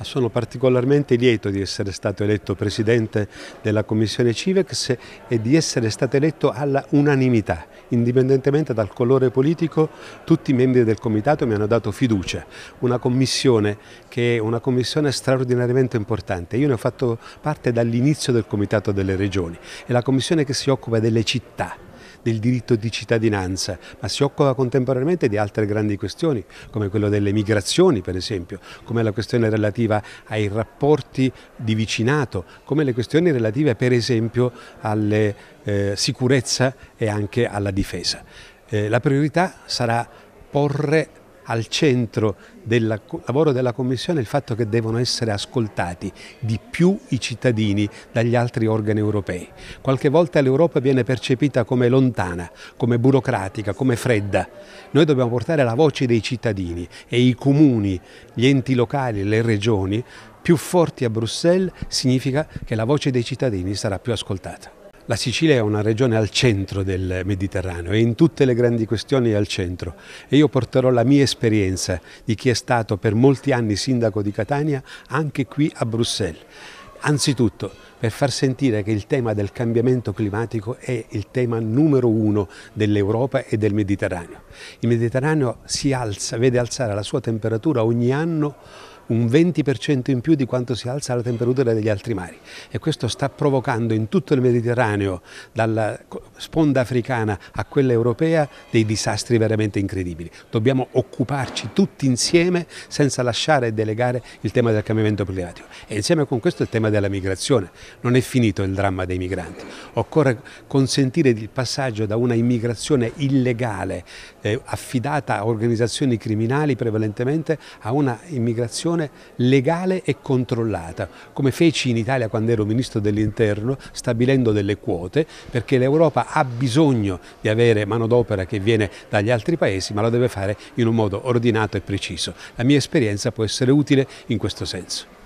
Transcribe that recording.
Sono particolarmente lieto di essere stato eletto Presidente della Commissione Civex e di essere stato eletto alla unanimità. Indipendentemente dal colore politico, tutti i membri del Comitato mi hanno dato fiducia. Una Commissione che è una Commissione straordinariamente importante. Io ne ho fatto parte dall'inizio del Comitato delle Regioni. È la Commissione che si occupa delle città del diritto di cittadinanza, ma si occupa contemporaneamente di altre grandi questioni, come quello delle migrazioni per esempio, come la questione relativa ai rapporti di vicinato, come le questioni relative per esempio alla eh, sicurezza e anche alla difesa. Eh, la priorità sarà porre al centro del lavoro della Commissione il fatto che devono essere ascoltati di più i cittadini dagli altri organi europei. Qualche volta l'Europa viene percepita come lontana, come burocratica, come fredda. Noi dobbiamo portare la voce dei cittadini e i comuni, gli enti locali, le regioni più forti a Bruxelles significa che la voce dei cittadini sarà più ascoltata. La Sicilia è una regione al centro del Mediterraneo e in tutte le grandi questioni è al centro e io porterò la mia esperienza di chi è stato per molti anni sindaco di Catania anche qui a Bruxelles. Anzitutto per far sentire che il tema del cambiamento climatico è il tema numero uno dell'Europa e del Mediterraneo. Il Mediterraneo si alza, vede alzare la sua temperatura ogni anno un 20% in più di quanto si alza la temperatura degli altri mari e questo sta provocando in tutto il Mediterraneo, dalla sponda africana a quella europea, dei disastri veramente incredibili. Dobbiamo occuparci tutti insieme senza lasciare e delegare il tema del cambiamento climatico e insieme con questo il tema della migrazione. Non è finito il dramma dei migranti, occorre consentire il passaggio da una immigrazione illegale eh, affidata a organizzazioni criminali prevalentemente a una immigrazione immigrazione legale e controllata, come feci in Italia quando ero ministro dell'interno, stabilendo delle quote, perché l'Europa ha bisogno di avere manodopera che viene dagli altri paesi, ma lo deve fare in un modo ordinato e preciso. La mia esperienza può essere utile in questo senso.